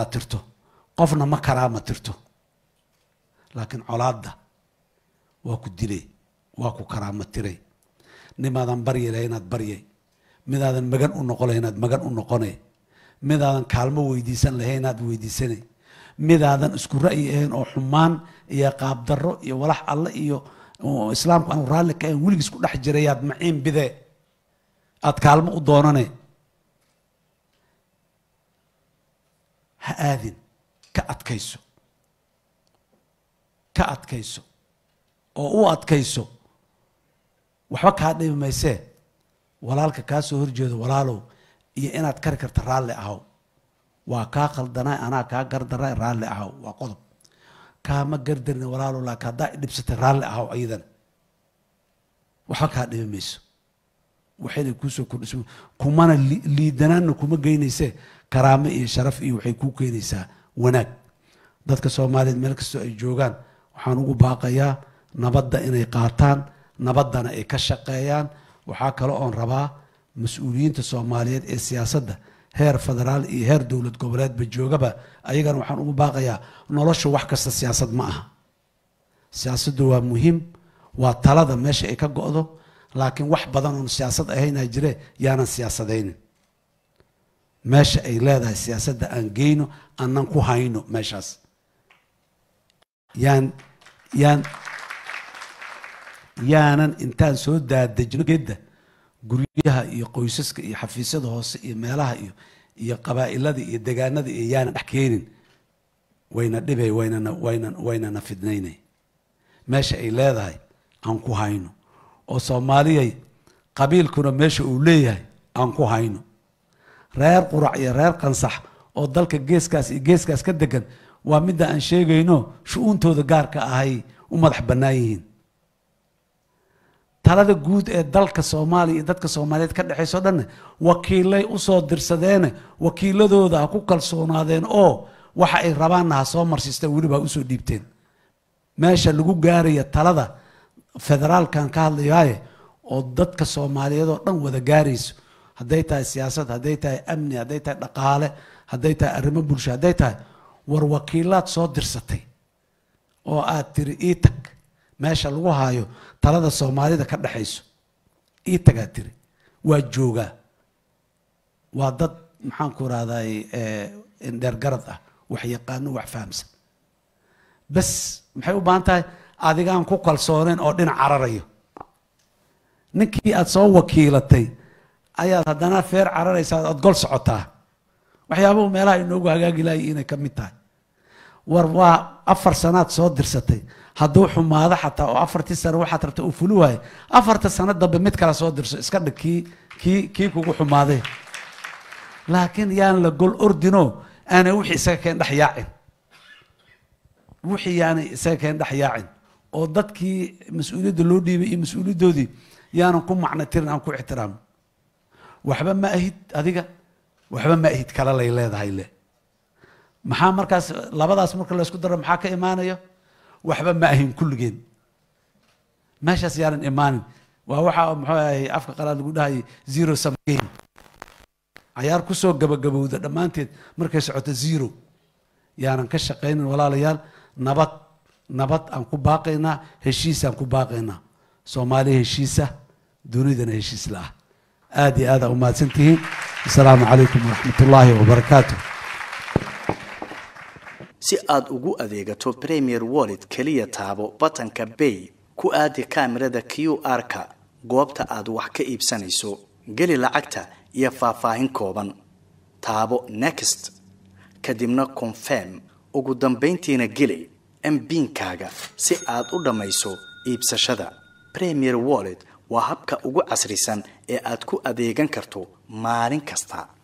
baad tirto qofna ma karaa ma tirto laakiin colaadda waa ku dilay waa ku karaa ma tiray nimaadan baryi laha inaad baryay midaadan magan u noqon laha inaad magan u noqonay midaadan kaalmo weydiisan lahay inaad weydiisanay midaadan isku ra'yi ahayn oo xumaan iyo qaabdarro iyo walax alle iyo islaamku aanu raalli ka ahayn weligiis ku dhex jiray jirayaad maciin bidee aad kaalmo u doonane aadin ka adkayso ka adkayso oo u adkayso waxba kaa dhibi maysee walaalka kaa soo horjeedo walaalow iyo inaad kari karta raalli ahow waa kaa khaldanaay anaa kaa gardaray raalli ahow waa qodob kaama gardarni walaalow laakiin haddaa idhibsatay raalli ahow ayadana waxba kaa dhibi mayso waxayna kuusoo kordhis kumana liidanaanna kuma geynaysee karaamo iyo sharaf iyo waxay kuu keenaysaa wanaag dadka soomaaliyeed meel kastoo ay joogaan waxaan ugu baaqayaa nabadda inay qaataan nabaddana ay ka shaqeeyaan waxaa kale oon rabaa mas-uuliyiinta soomaaliyeed ee siyaasadda heer federaal iyo heer dowlad goboleedba joogaba ayagana waxaan ugu baaqayaa noloshu wax kasta siyaasad ma aha siyaasaddu waa muhiim waa talada meesha ay ka go-do laakiin wax badan oon siyaasad ahaynaa jire yaanan siyaasadaynin meesha ay leedahay siyaasadda aan geyno aanan ku hayno meeshaas yaan yaan yaanan intaan soo daadejno geedda guryaha iyo qoysaska iyo xafiisyada hoose iyo meelaha iyo iyo qabaa'ilada iyo degaanada iyo yaanan dhex keenin wayna dhibay waynana waynan waynana fidnaynay meesha ay leedahay aan ku hayno oo soomaaliyay qabiilkuna meesha uu leeyahay aan ku hayno reer qurac iyo reer qansax oo dalka geeskaas iyo geeskaas ka degan waa midda aan sheegayno shu-uuntooda gaarka ahay u madax bannaan yihiin talada guud ee dalka soomaaliya iyo dadka soomaaliyeed ka dhexayso dhanne wakiilay usoo dirsadeene wakiiladooda ha ku kalsoonaadeen oo waxa ay rabaanna ha soo marsiisteen weliba ha usoo dhiibteen meesha lagu gaaraya talada federaalkan ka hadlayaaye oo dadka soomaaliyeed oo dhan wada gaarayso hadday tahay siyaasad hadday tahay amni hadday tahay dhaqaale hadday tahay arrimo bulsho hadday tahay war wakiilaad soo dirsatay oo aad tiri itag meesha lagu haayo talada soomaalida ka dhexayso itagaad tiri waa joogaa waa dad maxaan ku rahday eh, indheergarad ah wax yaqaano wax fahamsan bas maxay u baahan tahay adigaan ku kalsooneyn oo dhinac cararayo ninkii aada soo wakiilatay ayaad haddana feer cararaysaa ood gol socotaa waxyaabuhu meelaha inoogu hagaagi lahay inay ka mid tahay war waa afar sanaad soo dirsatay hadduu xumaado xataa oo afartii sano waxaad rabta uu fuli waayo afarta sano dambe mid kale soo dirso iska dhig kii kii kii kugu xumaaday laakiin yaan la gol ordinoo aanay wixii isaga keen dhex yaacin wixii yaanay isaga keen dhex yaacin oo dadkii mas-uuliyadda loo dhiibay iyo mas-uuliyaddoodii yaanan ku macno tirin aan ku ixtiraamo waxba ma ahid adiga waxba ma ahid kale lay leedahay le maxaa markaas labadaas marka laysku daro maxaa ka imaanayo waxba ma ahin kulligeen meeshaas yaanan imaanin waa waxaa muxuu ahay afka qalaa lagu dhahay zero some game cayaar ku soo gabagabowda dhammaanteed markay socoto zero yaanan ka shaqaynin walaalayaal nabad nabad aan ku baaqaynaa heshiisaan ku baaqaynaa soomaaliya heshiisa dunidana heshiis la ah aad iyo aad aa umahadsantihiin asalaamu calaykum waraxmat ullaahi wabarakaatu si aada ugu adeegato premier wallet keliya taabo batanka bay ku aadi kaamirada q r-ka goobta aad wax ka iibsanayso geli lacagta iyo faahfaahin kooban taabo next kadibna confirm ugu dambayntiina geli mbiinkaaga si aad u dhammayso iibsashada premier wallet waa habka ugu casrisan ee aad ku adeegan karto maalin kasta